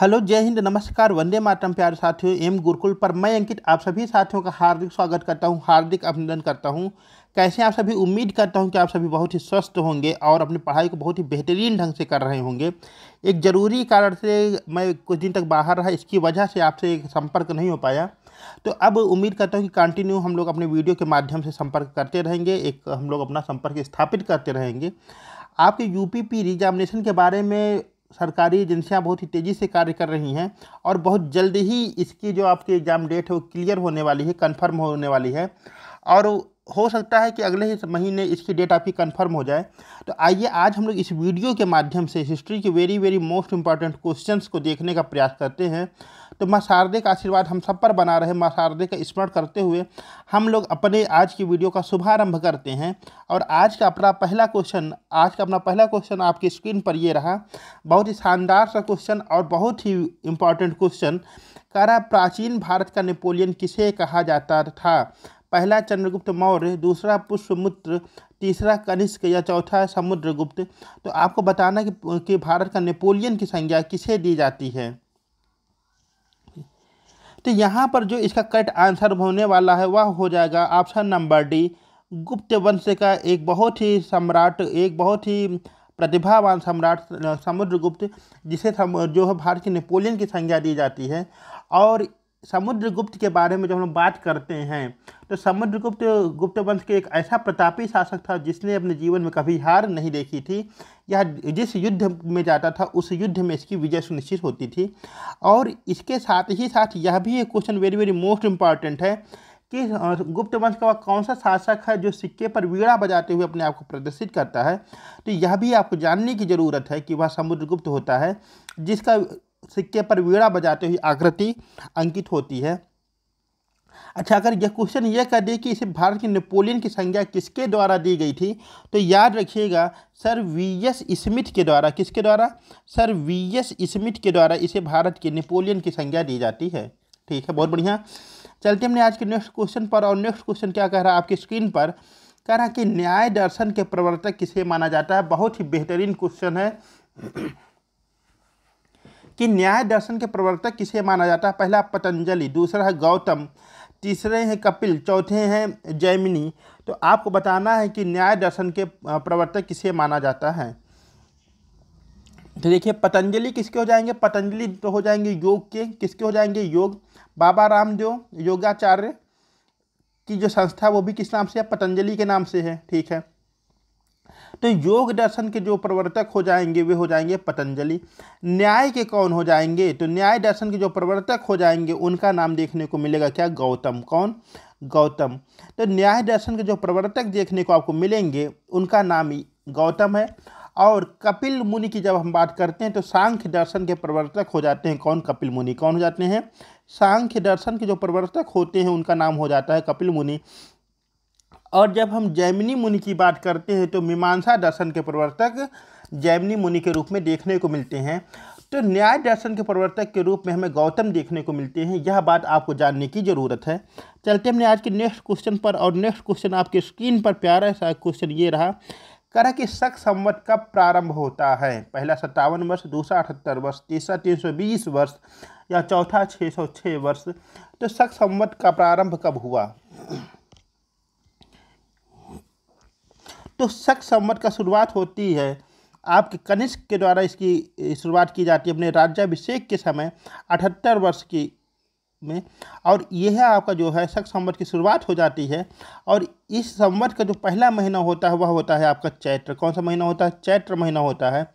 hello जय हिंद नमस्कार वंदे मातरम प्यारे साथियों एम गुरुकुल पर मैं अंकित आप सभी साथियों का हार्दिक स्वागत करता हूं हार्दिक अभिनंदन करता हूं कैसे आप सभी उम्मीद करता हूं कि आप सभी बहुत ही स्वस्थ होंगे और अपनी पढ़ाई को बहुत ही बेहतरीन ढंग से कर रहे होंगे एक ज़रूरी कारण से मैं कुछ दिन तक बाहर रहा इसकी वजह से आपसे संपर्क नहीं हो पाया तो अब उम्मीद करता हूँ कि कंटिन्यू हम लोग अपने वीडियो के माध्यम से संपर्क करते रहेंगे एक हम लोग अपना संपर्क स्थापित करते रहेंगे आपके यू पी रिजामिनेशन के बारे में सरकारी एजेंसियां बहुत ही तेज़ी से कार्य कर रही हैं और बहुत जल्द ही इसकी जो आपकी एग्ज़ाम डेट है वो क्लियर होने वाली है कन्फर्म होने वाली है और हो सकता है कि अगले ही महीने इसकी डेट आपकी कंफर्म हो जाए तो आइए आज हम लोग इस वीडियो के माध्यम से हिस्ट्री के very very most important questions को देखने का प्रयास करते हैं तो माँ शारदे का आशीर्वाद हम सब पर बना रहे माँ शारदे का स्मरण करते हुए हम लोग अपने आज की वीडियो का शुभारंभ करते हैं और आज का अपना पहला क्वेश्चन आज का अपना पहला क्वेश्चन आपकी स्क्रीन पर ये रहा बहुत ही शानदार सा क्वेश्चन और बहुत ही इम्पॉर्टेंट क्वेश्चन कह रहा प्राचीन भारत का नेपोलियन किसे कहा जाता था पहला चंद्रगुप्त मौर्य दूसरा पुष्पमुत्र तीसरा कनिष्क या चौथा समुद्रगुप्त तो आपको बताना कि, कि भारत का नेपोलियन की संज्ञा किसे दी जाती है तो यहाँ पर जो इसका करेक्ट आंसर होने वाला है वह हो जाएगा ऑप्शन नंबर डी गुप्त वंश का एक बहुत ही सम्राट एक बहुत ही प्रतिभावान सम्राट समुद्रगुप्त जिसे जो है भारत के नेपोलियन की संज्ञा दी जाती है और समुद्रगुप्त के बारे में जब हम बात करते हैं तो समुद्रगुप्त गुप्त वंश के एक ऐसा प्रतापी शासक था जिसने अपने जीवन में कभी हार नहीं देखी थी यह जिस युद्ध में जाता था उस युद्ध में इसकी विजय सुनिश्चित होती थी और इसके साथ ही साथ यह भी एक question very very most important है कि गुप्त वंश का कौन सा शासक है जो सिक्के पर वीड़ा बजाते हुए अपने आप को प्रदर्शित करता है तो यह भी आपको जानने की ज़रूरत है कि वह समुद्रगुप्त होता है जिसका सिक्के पर वीड़ा बजाते हुए आकृति अंकित होती है अच्छा अगर यह क्वेश्चन यह कर दे कि इसे भारत के नेपोलियन की संज्ञा किसके द्वारा दी गई थी तो याद रखिएगा सर वी एस स्मिथ के द्वारा किसके द्वारा सर वी एस स्मिथ के द्वारा इसे भारत के नेपोलियन की संज्ञा दी जाती है ठीक है बहुत बढ़िया चलते हमने आज के नेक्स्ट क्वेश्चन पर और नेक्स्ट क्वेश्चन क्या कह रहा है आपकी स्क्रीन पर कह रहा कि न्याय दर्शन के प्रवर्तक किसे माना जाता है बहुत ही बेहतरीन क्वेश्चन है कि न्याय दर्शन के प्रवर्तक किसे माना जाता है पहला पतंजलि दूसरा है गौतम तीसरे हैं कपिल चौथे हैं जैमिनी तो आपको बताना है कि न्याय दर्शन के प्रवर्तक किसे माना जाता है तो देखिए पतंजलि किसके हो जाएंगे पतंजलि तो हो जाएंगे योग के किसके हो जाएंगे योग बाबा रामदेव योगाचार्य की जो संस्था वो भी किस नाम से है पतंजलि के नाम से है ठीक है तो योग दर्शन के जो प्रवर्तक हो जाएंगे वे हो जाएंगे पतंजलि न्याय के कौन हो जाएंगे तो न्याय दर्शन के जो प्रवर्तक हो जाएंगे उनका नाम देखने को मिलेगा क्या गौतम कौन गौतम तो न्याय दर्शन के जो प्रवर्तक देखने को आपको मिलेंगे उनका नाम गौतम है और कपिल मुनि की जब हम बात करते हैं तो सांख्य दर्शन के प्रवर्तक हो जाते हैं कौन कपिल मुनि कौन हो जाते हैं सांख्य दर्शन के जो प्रवर्तक होते हैं उनका नाम हो जाता है कपिल मुनि और जब हम जैमिनी मुनि की बात करते हैं तो मीमांसा दर्शन के प्रवर्तक जैमिनी मुनि के रूप में देखने को मिलते हैं तो न्याय दर्शन के प्रवर्तक के रूप में हमें गौतम देखने को मिलते हैं यह बात आपको जानने की ज़रूरत है चलते हमने आज के नेक्स्ट क्वेश्चन पर और नेक्स्ट क्वेश्चन आपके स्क्रीन पर प्यारा सा क्वेश्चन ये रहा करा कि शक संवत कब प्रारंभ होता है पहला सत्तावन वर्ष दूसरा अठहत्तर वर्ष तीसरा तीन सौ बीस वर्ष या चौथा छः सौ छः वर्ष तो शक संवत का प्रारंभ कब हुआ तो शक संवत का शुरुआत होती है आपके कनिष्क के द्वारा इसकी शुरुआत की जाती है अपने राज्याभिषेक के समय अठहत्तर वर्ष की में और यह आपका जो है शक संवत की शुरुआत हो जाती है और इस संवत का जो पहला महीना होता है वह होता है आपका चैत्र कौन सा महीना होता है चैत्र महीना होता है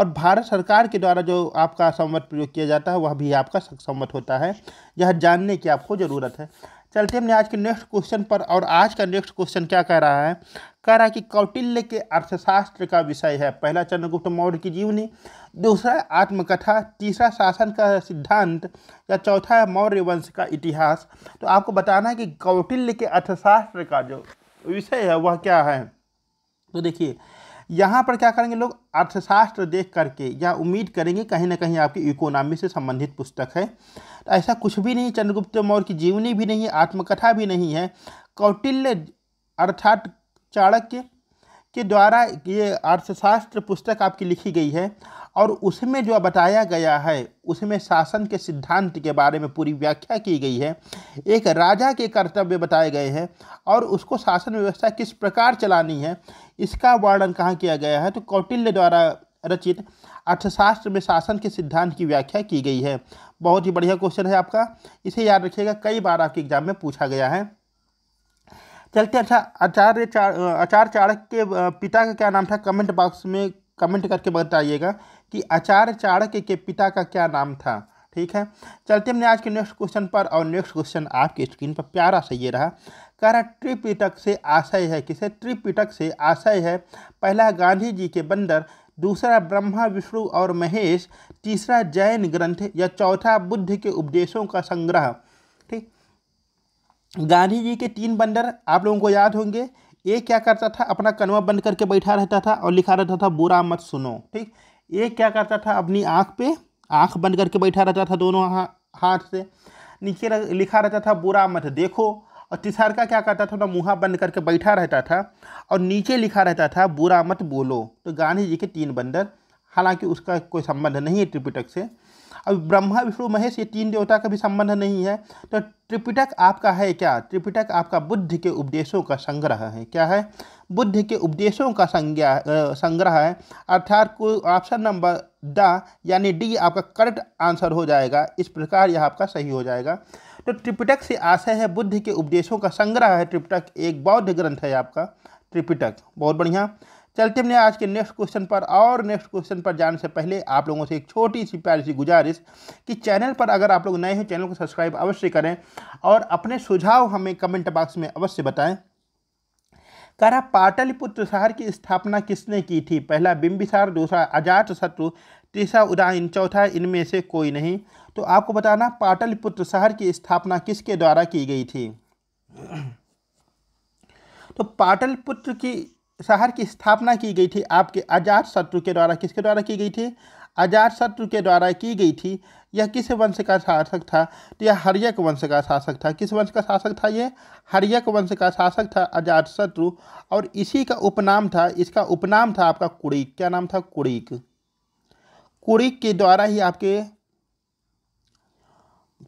और भारत सरकार के द्वारा जो आपका संवत प्रयोग किया जाता है वह भी आपका शक संवत होता है यह जानने की आपको ज़रूरत है चलते हमने आज के नेक्स्ट क्वेश्चन पर और आज का नेक्स्ट क्वेश्चन क्या कह रहा है कह रहा है कि कौटिल्य के अर्थशास्त्र का विषय है पहला चंद्रगुप्त मौर्य की जीवनी दूसरा आत्मकथा तीसरा शासन का सिद्धांत या चौथा है मौर्य वंश का इतिहास तो आपको बताना है कि कौटिल्य के अर्थशास्त्र का जो विषय है वह क्या है तो देखिए यहाँ पर क्या करेंगे लोग अर्थशास्त्र देख करके या उम्मीद करेंगे कहीं ना कहीं आपकी इकोनॉमी से संबंधित पुस्तक है तो ऐसा कुछ भी नहीं चंद्रगुप्त मौर्य की जीवनी भी नहीं आत्मकथा भी नहीं है कौटिल्य अर्थात चाणक्य के द्वारा ये अर्थशास्त्र पुस्तक आपकी लिखी गई है और उसमें जो बताया गया है उसमें शासन के सिद्धांत के बारे में पूरी व्याख्या की गई है एक राजा के कर्तव्य बताए गए हैं और उसको शासन व्यवस्था किस प्रकार चलानी है इसका वर्णन कहाँ किया गया है तो कौटिल्य द्वारा रचित अर्थशास्त्र में शासन के सिद्धांत की व्याख्या की गई है बहुत ही बढ़िया क्वेश्चन है आपका इसे याद रखिएगा कई बार आपके एग्जाम में पूछा गया है चलते अच्छा आचार्य चा आचार्य चाणक्य के पिता का क्या नाम था कमेंट बॉक्स में कमेंट करके बताइएगा कि आचार्य चाणक्य के, के पिता का क्या नाम था ठीक है चलते हमने आज के नेक्स्ट क्वेश्चन पर और नेक्स्ट क्वेश्चन आपकी स्क्रीन पर प्यारा सा ये रहा कह रहा त्रिपिटक से आशय है किसे त्रिपिटक से आशय है पहला गांधी जी के बंदर दूसरा ब्रह्मा विष्णु और महेश तीसरा जैन ग्रंथ या चौथा बुद्ध के उपदेशों का संग्रह ठीक गांधी जी के तीन बंदर आप लोगों को याद होंगे ये क्या करता था अपना कनवा बंद करके बैठा रहता था और लिखा रहता था बुरा मत सुनो ठीक ये क्या करता था अपनी आँख पे आँख बंद करके बैठा रहता था दोनों हा, हाथ से नीचे लिखा रहता था बुरा मत देखो और तीसर का क्या करता था अपना मुँह बंद करके बैठा रहता था और नीचे लिखा रहता था बुरा मत बोलो तो गांधी जी के तीन बंदर हालांकि उसका कोई संबंध नहीं है त्रिपिटक से अब ब्रह्मा विष्णु महेश ये तीन देवता का भी संबंध नहीं है तो त्रिपिटक आपका है क्या त्रिपिटक आपका बुद्ध के उपदेशों का संग्रह है क्या है बुद्ध के उपदेशों का संज्ञा संग्रह है अर्थात को ऑप्शन नंबर द यानी डी आपका करेक्ट आंसर हो जाएगा इस प्रकार यह आपका सही हो जाएगा तो त्रिपिटक से आशय है बुद्ध के उपदेशों का संग्रह है त्रिपिटक एक बौद्ध ग्रंथ है आपका त्रिपिटक बहुत बढ़िया चलते हमने आज के नेक्स्ट क्वेश्चन पर और नेक्स्ट क्वेश्चन पर जाने से पहले आप लोगों से एक छोटी सी प्यारी सी गुजारिश कि चैनल पर अगर आप लोग नए हैं चैनल को सब्सक्राइब अवश्य करें और अपने सुझाव हमें कमेंट बॉक्स में अवश्य बताएं करा पाटलिपुत्र शहर की स्थापना किसने की थी पहला बिम्बिसार दूसरा अजात शत्रु तीसरा उदाहन चौथा इनमें से कोई नहीं तो आपको बताना पाटलिपुत्र शहर की स्थापना किसके द्वारा की गई थी तो पाटलिपुत्र की शहर की स्थापना की गई थी आपके आजाद शत्रु के द्वारा किसके द्वारा की गई थी आजाद शत्रु के द्वारा की गई थी यह किस वंश का शासक था तो यह हरियक वंश का शासक था किस वंश का शासक था यह हरियक वंश का शासक था आजाद शत्रु और इसी का उपनाम था इसका उपनाम था आपका कुड़ीक क्या नाम था कुड़ीक कुड़ीक के द्वारा ही आपके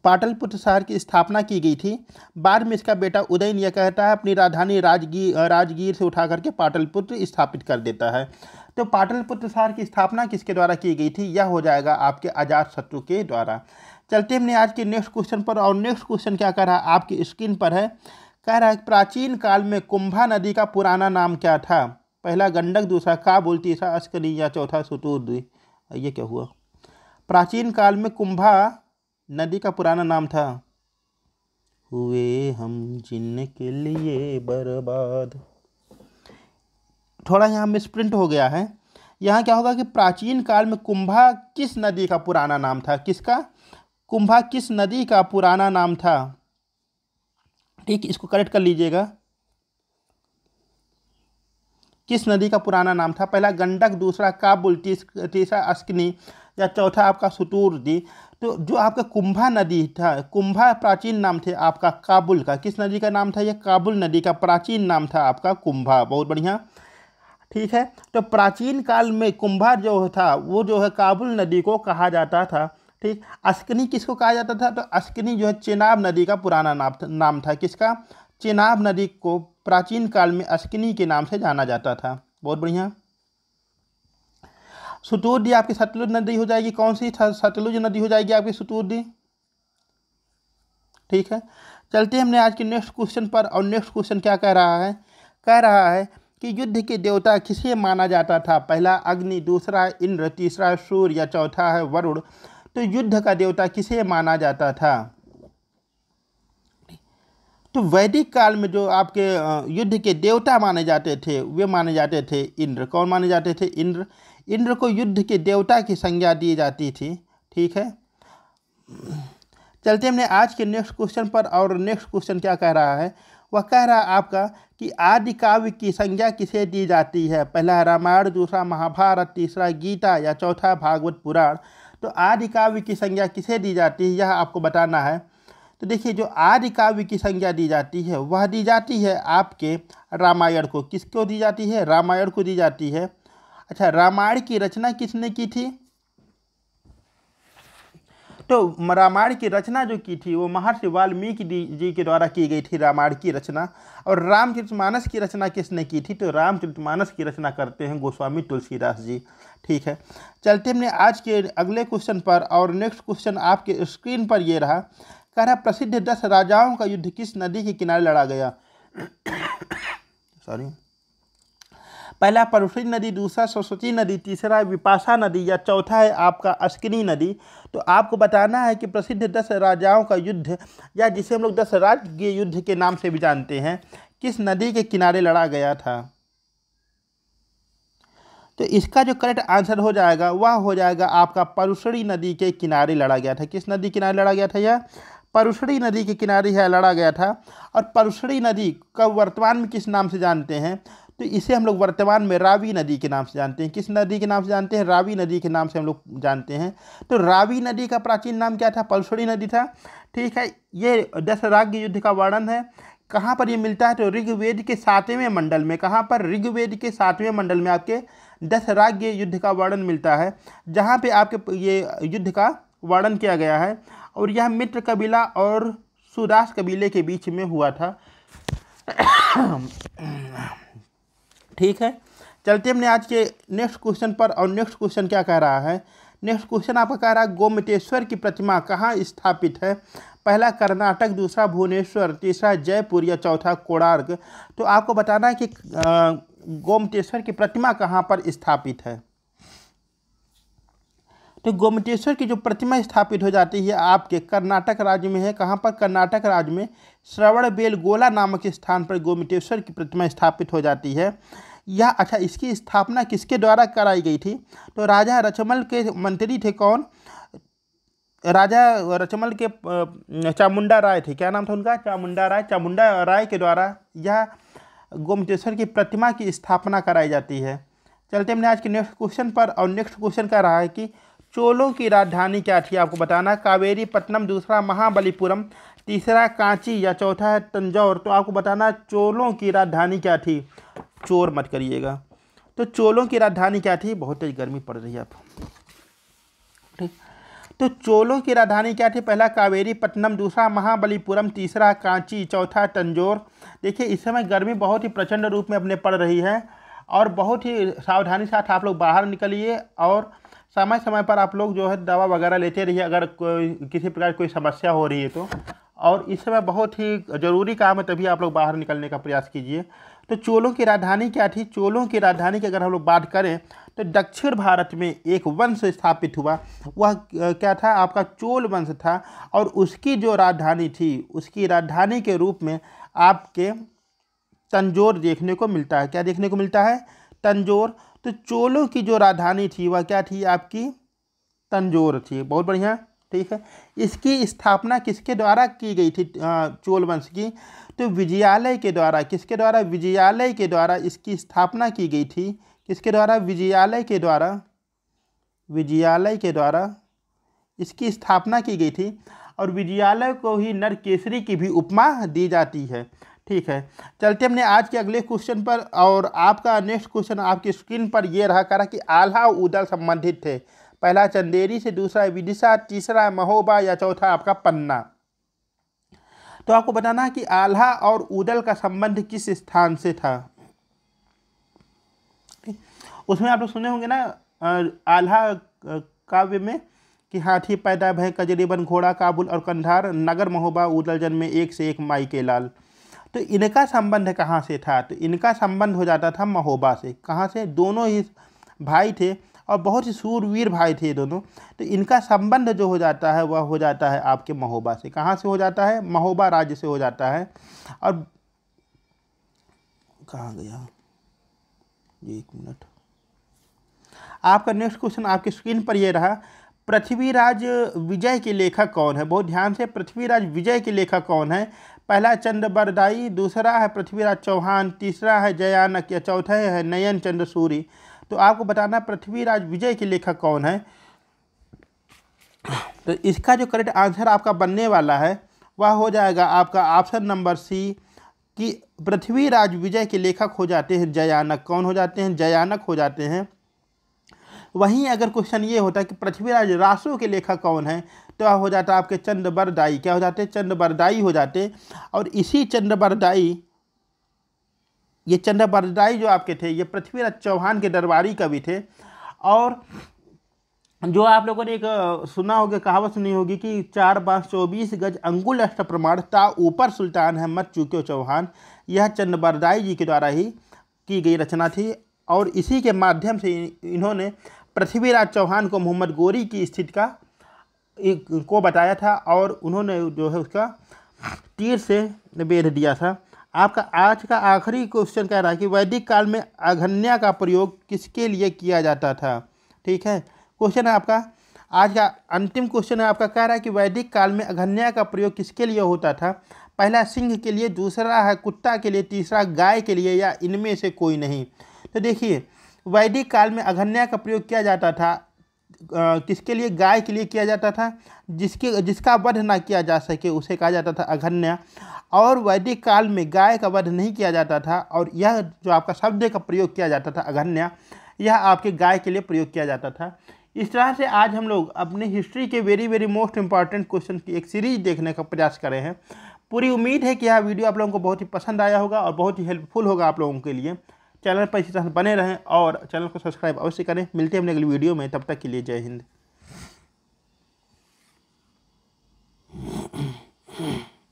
पाटलपुत्र शहर की स्थापना की गई थी बाद में इसका बेटा उदयन यह कहता है अपनी राजधानी राजगी राजगीर से उठा करके पाटलपुत्र स्थापित कर देता है तो पाटलपुत्र शहर की स्थापना किसके द्वारा की गई थी यह हो जाएगा आपके अजात शत्रु के द्वारा चलते हमने आज के नेक्स्ट क्वेश्चन पर और नेक्स्ट क्वेश्चन क्या कर रहा है आपकी स्क्रीन पर है कह रहा है प्राचीन काल में कुंभा नदी का पुराना नाम क्या था पहला गंडक दूसरा काबुल तीसरा अस्कनी या चौथा सुतूर ये क्या हुआ प्राचीन काल में कुंभा नदी का पुराना नाम था हुए हम जिनके लिए बर्बाद थोड़ा यहाँ मिसप्रिंट हो गया है यहाँ क्या होगा कि प्राचीन काल में कुंभा किस नदी का पुराना नाम था किसका कुंभा किस नदी का पुराना नाम था ठीक इसको करेक्ट कर लीजिएगा किस नदी का पुराना नाम था पहला गंडक दूसरा काबुल तीसरा अस्कनी या चौथा आपका सुतूर दी तो जो आपका कुंभा नदी था कुंभा प्राचीन नाम थे आपका काबुल का किस नदी का नाम था यह काबुल नदी का प्राचीन नाम था आपका कुंभा बहुत बढ़िया ठीक है तो प्राचीन काल में कुंभा जो था वो जो है काबुल नदी को कहा जाता था ठीक अस्कनी किसको कहा जाता था तो अस्कनी जो है चेनाब नदी का पुराना नाम नाम था किसका चेनाब नदी को प्राचीन काल में अस्कनी के नाम से जाना जाता था बहुत बढ़िया सुतोदी आपकी सतलुज नदी हो जाएगी कौन सी सतलुज नदी हो जाएगी आपकी सुतोदी ठीक है चलते हमने आज के नेक्स्ट क्वेश्चन पर और नेक्स्ट क्वेश्चन क्या कह रहा है कह रहा है कि युद्ध के देवता किसे माना जाता था पहला अग्नि दूसरा इंद्र तीसरा सूर्य या चौथा है वरुण तो युद्ध का देवता किसे माना जाता था तो वैदिक काल में जो आपके युद्ध के देवता माने जाते थे वे माने जाते थे इंद्र कौन माने जाते थे इंद्र इंद्र को युद्ध के देवता की संज्ञा दी जाती थी ठीक है चलते हमने आज के नेक्स्ट क्वेश्चन पर और नेक्स्ट क्वेश्चन क्या कह रहा है वह कह रहा है आपका कि आदि काव्य की संज्ञा किसे दी जाती है पहला रामायण दूसरा महाभारत तीसरा गीता या चौथा भागवत पुराण तो आदि काव्य की संज्ञा किसे दी जाती है यह आपको बताना है तो देखिए जो आदि काव्य की संज्ञा दी जाती है वह दी जाती है आपके रामायण को किसको दी जाती है रामायण को दी जाती है अच्छा रामायण की रचना किसने की थी तो रामायण की रचना जो की थी वो महर्षि वाल्मीकि जी के द्वारा की गई थी रामायण की रचना और रामचरितमानस की रचना किसने की थी तो रामचरितमानस की रचना करते हैं गोस्वामी तुलसीदास जी ठीक है चलते हमने आज के अगले क्वेश्चन पर और नेक्स्ट क्वेश्चन आपके स्क्रीन पर ये रहा कह रहा प्रसिद्ध दस राजाओं का युद्ध किस नदी के किनारे लड़ा गया सॉरी पहला परुषी नदी दूसरा सरस्वती नदी तीसरा है विपाशा नदी या चौथा है आपका अस्किनी नदी तो आपको बताना है कि प्रसिद्ध दस राजाओं का युद्ध या जिसे हम लोग दस राज्य युद्ध के नाम से भी जानते हैं किस नदी के किनारे लड़ा गया था तो इसका जो करेक्ट आंसर हो जाएगा वह हो जाएगा आपका परुषणी नदी के किनारे लड़ा गया था किस नदी किनारे लड़ा गया था यह परुषणी नदी के किनारे यह लड़ा गया था और परुषणी नदी का वर्तमान में किस नाम से जानते हैं तो इसे हम लोग वर्तमान में रावी नदी के नाम से जानते हैं किस नदी के नाम से जानते हैं रावी नदी के नाम से हम लोग जानते हैं तो रावी नदी का प्राचीन नाम क्या था पलसोड़ी नदी था ठीक है ये दशराग्य युद्ध का वर्णन है कहाँ पर ये मिलता है तो ऋग्वेद के सातवें मंडल में कहाँ पर ऋग्वेद के सातवें मंडल में आपके दशराग्य युद्ध का वर्णन मिलता है जहाँ पर आपके ये युद्ध का वर्णन किया गया है और यह मित्र कबीला और सुदास कबीले के बीच में हुआ था ठीक है चलते हमने आज के नेक्स्ट क्वेश्चन पर और नेक्स्ट क्वेश्चन क्या कह रहा है नेक्स्ट क्वेश्चन आपका कह रहा है गोमतेश्वर की प्रतिमा कहाँ स्थापित है पहला कर्नाटक दूसरा भुवनेश्वर तीसरा जयपुर या चौथा कोणार्क तो आपको बताना है कि गोमतेश्वर की प्रतिमा कहाँ पर स्थापित है तो गोमतेश्वर की जो प्रतिमा स्थापित हो जाती है आपके कर्नाटक राज्य में है कहाँ पर कर्नाटक राज्य में श्रवण बेलगोला नामक स्थान पर गोमतेश्वर की प्रतिमा स्थापित हो जाती है यह अच्छा इसकी स्थापना किसके द्वारा कराई गई थी तो राजा रचमल के मंत्री थे कौन राजा रचमल के चामुंडा राय थे क्या नाम था उनका चामुंडा राय चामुंडा राय के द्वारा यह गोमतेश्वर की प्रतिमा की स्थापना कराई जाती है चलते हमने आज के नेक्स्ट क्वेश्चन पर और नेक्स्ट क्वेश्चन का रहा है कि चोलों की राजधानी क्या थी आपको बताना कावेरी पट्टनम दूसरा महाबलीपुरम तीसरा कांची या चौथा है तंजौर तो आपको बताना चोलों की राजधानी क्या थी चोर मत करिएगा तो चोलों की राजधानी क्या थी बहुत तेज गर्मी पड़ रही है आप ठीक तो चोलों की राजधानी क्या थी पहला कावेरी पट्टनम दूसरा महाबलीपुरम तीसरा कांची चौथा तंजोर देखिए इस समय गर्मी बहुत ही प्रचंड रूप में अपने पड़ रही है और बहुत ही सावधानी साथ आप लोग बाहर निकलिए और समय समय पर आप लोग जो है दवा वगैरह लेते रहिए अगर कोई किसी प्रकार कोई समस्या हो रही है तो और इस समय बहुत ही ज़रूरी काम है तभी आप लोग बाहर निकलने का प्रयास कीजिए तो चोलों की राजधानी क्या थी चोलों की राजधानी की अगर हम लोग बात करें तो दक्षिण भारत में एक वंश स्थापित हुआ वह क्या था आपका चोल वंश था और उसकी जो राजधानी थी उसकी राजधानी के रूप में आपके तंजोर देखने को मिलता है क्या देखने को मिलता है तंजोर तो चोलों की जो राजधानी थी वह क्या थी आपकी तंजोर थी बहुत बढ़िया ठीक है इसकी स्थापना किसके द्वारा की गई थी चोल वंश की तो विजयालय के द्वारा किसके द्वारा विजयालय के द्वारा इसकी स्थापना की गई थी किसके द्वारा विजयालय के द्वारा विजयालय के द्वारा इसकी स्थापना की गई थी और विजयालय को ही नरकेसरी की भी उपमा दी जाती है ठीक है चलते हमने आज के अगले क्वेश्चन पर और आपका नेक्स्ट क्वेश्चन आपकी स्क्रीन पर यह रहा करा कि आल्हा उदल संबंधित थे पहला चंदेरी से दूसरा विदिशा तीसरा महोबा या चौथा आपका पन्ना तो आपको बताना है कि आल्हा और उदल का संबंध किस स्थान से था उसमें आप लोग सुने होंगे ना आल्हा काव्य में कि हाथी पैदा भय कजरीबन घोड़ा काबुल और कंधार नगर महोबा उदल जन्म एक से एक माई के लाल तो इनका संबंध कहाँ से था तो इनका संबंध हो जाता था महोबा से कहाँ से दोनों ही भाई थे और बहुत ही सूरवीर भाई थे ये दोनों तो इनका संबंध जो हो जाता है वह हो जाता है आपके महोबा से कहाँ से हो जाता है महोबा राज्य से हो जाता है और कहाँ गया एक मिनट आपका नेक्स्ट क्वेश्चन आपकी स्क्रीन पर यह रहा पृथ्वीराज विजय के लेखक कौन है बहुत ध्यान से पृथ्वीराज विजय के लेखक कौन है पहला चंद्र बरदाई दूसरा है पृथ्वीराज चौहान तीसरा है जयानक या चौथा है नयन चंद्र सूरी तो आपको बताना पृथ्वीराज विजय के लेखक कौन है तो इसका जो करेक्ट आंसर आपका बनने वाला है वह हो जाएगा आपका ऑप्शन नंबर सी कि पृथ्वीराज विजय के लेखक हो जाते हैं जयानक कौन हो जाते हैं जयानक हो जाते हैं वहीं अगर क्वेश्चन ये होता कि पृथ्वीराज रासो के लेखक कौन है तो हो जाता आपके चंद्रबरदाई क्या हो जाते चंद्रबरदाई हो जाते और इसी चंद्रबरदाई ये चंद्र बरदाई जो आपके थे ये पृथ्वीराज चौहान के दरबारी कवि थे और जो आप लोगों ने एक सुना होगा कहावत सुनी होगी कि चार बाँस चौबीस गज अंगुल अष्ट प्रमाण ता ऊपर सुल्तान अहमद चूक्यो चौहान यह बरदाई जी के द्वारा ही की गई रचना थी और इसी के माध्यम से इन्होंने पृथ्वीराज चौहान को मोहम्मद गोरी की स्थिति का एक को बताया था और उन्होंने जो है उसका तीर से बेध दिया था आपका आज का आखिरी क्वेश्चन कह रहा है कि वैदिक काल में अघन्या का प्रयोग किसके लिए किया जाता था ठीक है क्वेश्चन है आपका आज का अंतिम क्वेश्चन है आपका कह रहा है कि वैदिक काल में अघन्या का प्रयोग किसके लिए होता था पहला सिंह के लिए दूसरा है कुत्ता के लिए तीसरा गाय के लिए या इनमें से कोई नहीं तो देखिए वैदिक काल में अघन्या का प्रयोग किया जाता था किसके लिए गाय के लिए किया जाता था जिसके जिसका वध ना किया जा सके उसे कहा जाता था अघन्या और वैदिक काल में गाय का वध नहीं किया जाता था और यह जो आपका शब्द का प्रयोग किया जाता था अघन्या यह आपके गाय के लिए प्रयोग किया जाता था इस तरह से आज हम लोग अपने हिस्ट्री के very very most important question की एक सीरीज देखने का प्रयास कर रहे हैं पूरी उम्मीद है कि यह वीडियो आप लोगों को बहुत ही पसंद आया होगा और बहुत ही हेल्पफुल होगा आप लोगों के लिए चैनल पर इसी तरह बने रहें और चैनल को सब्सक्राइब अवश्य करें मिलते हैं अपने अगली वीडियो में तब तक के लिए जय हिंद